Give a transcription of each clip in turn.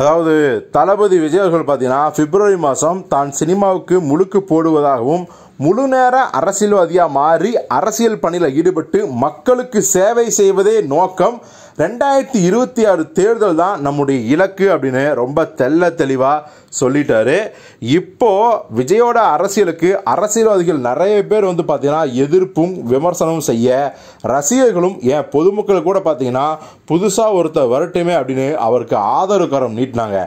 அதாவது தளபதி விஜய் அவர்கள் பார்த்தீங்கன்னா பிப்ரவரி மாதம் தான் சினிமாவுக்கு முழுக்கு போடுவதாகவும் முழு நேர அரசியல்வாதியாக மாறி அரசியல் பணியில் ஈடுபட்டு மக்களுக்கு சேவை செய்வதே நோக்கம் ரெண்டாயிரத்தி இருபத்தி ஆறு தேர்தல் தான் நம்முடைய இலக்கு அப்படின்னு ரொம்ப தெல்ல தெளிவாக சொல்லிட்டாரு இப்போது விஜயோட அரசியலுக்கு அரசியல்வாதிகள் நிறைய பேர் வந்து பார்த்திங்கன்னா எதிர்ப்பும் விமர்சனமும் செய்ய ரசிகர்களும் ஏன் பொதுமக்கள் கூட பார்த்திங்கன்னா புதுசாக ஒருத்தர் வரட்டுமே அப்படின்னு அவருக்கு ஆதரவு கரம் நீட்டினாங்க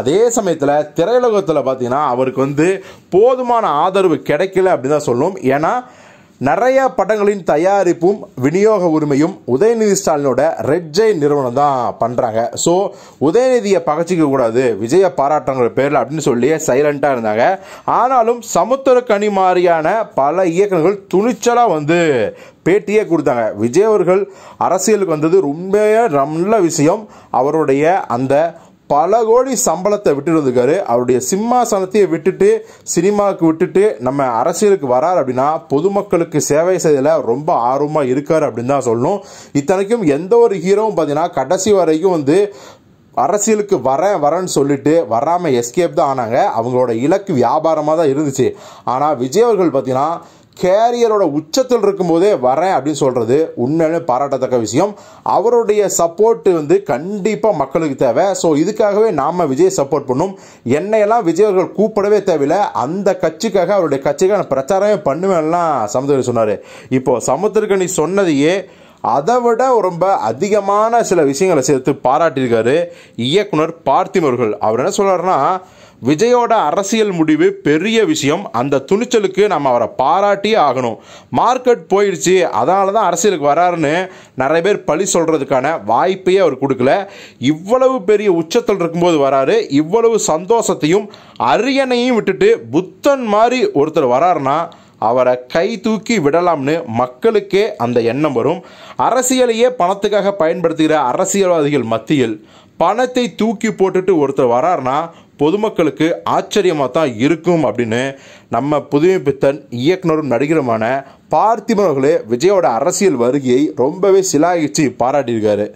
அதே சமயத்தில் திரையுலகத்தில் பார்த்தீங்கன்னா அவருக்கு வந்து போதுமான ஆதரவு கிடைக்கல அப்படிதான் தான் ஏன்னா நிறைய படங்களின் தயாரிப்பும் விநியோக உரிமையும் உதயநிதி ஸ்டாலினோட ரெட் ஜெய் நிறுவனம் தான் பண்ணுறாங்க ஸோ உதயநிதியை பகச்சிக்க கூடாது விஜய பாராட்டங்கிற பேரில் அப்படின்னு சொல்லி சைலண்ட்டாக இருந்தாங்க ஆனாலும் சமுத்திர கனி மாதிரியான பல இயக்கங்கள் துணிச்சலாக வந்து பேட்டியே கொடுத்தாங்க விஜய் அவர்கள் அரசியலுக்கு வந்தது ரொம்ப நல்ல விஷயம் அவருடைய அந்த பல கோடி சம்பளத்தை விட்டுட்டு அவருடைய சிம்மாசனத்தையே விட்டுட்டு சினிமாவுக்கு விட்டுட்டு நம்ம அரசியலுக்கு வரார் அப்படின்னா பொதுமக்களுக்கு சேவை செய்தல ரொம்ப ஆர்வமாக இருக்கார் அப்படின்னு தான் சொல்லணும் இத்தனைக்கும் எந்த ஒரு ஹீரோவும் பார்த்தீங்கன்னா கடைசி வரைக்கும் வந்து அரசியலுக்கு வரேன் வரேன்னு சொல்லிட்டு வராமல் எஸ்கேப் தான் ஆனாங்க அவங்களோட இலக்கு வியாபாரமாக தான் இருந்துச்சு ஆனால் விஜய் அவர்கள் பார்த்தீங்கன்னா கேரியரோட உச்சத்தில் இருக்கும்போதே வரேன் அப்படின்னு சொல்கிறது உண்மையிலே பாராட்டத்தக்க விஷயம் அவருடைய சப்போர்ட்டு வந்து கண்டிப்பாக மக்களுக்கு தேவை ஸோ இதுக்காகவே நாம் விஜய் சப்போர்ட் பண்ணும் என்னையெல்லாம் விஜய் அவர்கள் கூப்பிடவே தேவையில்லை அந்த கட்சிக்காக அவருடைய கட்சிக்காக நான் பிரச்சாரமே பண்ணுவேன்லாம் சமுத்திரி சொன்னார் இப்போது சமுத்திரக்கணி சொன்னதையே அதை விட ரொம்ப அதிகமான சில விஷயங்களை சேர்த்து பாராட்டியிருக்காரு இயக்குனர் பார்த்திமர்கள் அவர் என்ன சொல்கிறாருன்னா விஜயோட அரசியல் முடிவு பெரிய விஷயம் அந்த துணிச்சலுக்கு நம்ம அவரை பாராட்டியே ஆகணும் மார்க்கெட் போயிடுச்சு அதனால தான் அரசியலுக்கு வராருன்னு நிறைய பேர் பழி சொல்கிறதுக்கான வாய்ப்பையே அவர் கொடுக்கல இவ்வளவு பெரிய உச்சத்தில் இருக்கும்போது வராரு இவ்வளவு சந்தோஷத்தையும் அரியணையும் விட்டுட்டு புத்தன் மாதிரி ஒருத்தர் வராருன்னா அவரை கை தூக்கி விடலாம்னு மக்களுக்கே அந்த எண்ணம் வரும் அரசியலையே பணத்துக்காக பயன்படுத்துகிற அரசியல்வாதிகள் மத்தியில் பணத்தை தூக்கி போட்டுட்டு ஒருத்தர் வராருனா பொதுமக்களுக்கு ஆச்சரியமாக தான் இருக்கும் அப்படின்னு நம்ம புதுமை பித்தன் இயக்குனரும் நடிகருமான பார்த்திபர்களே விஜயோட அரசியல் வருகையை ரொம்பவே சிலாகிச்சு பாராட்டியிருக்காரு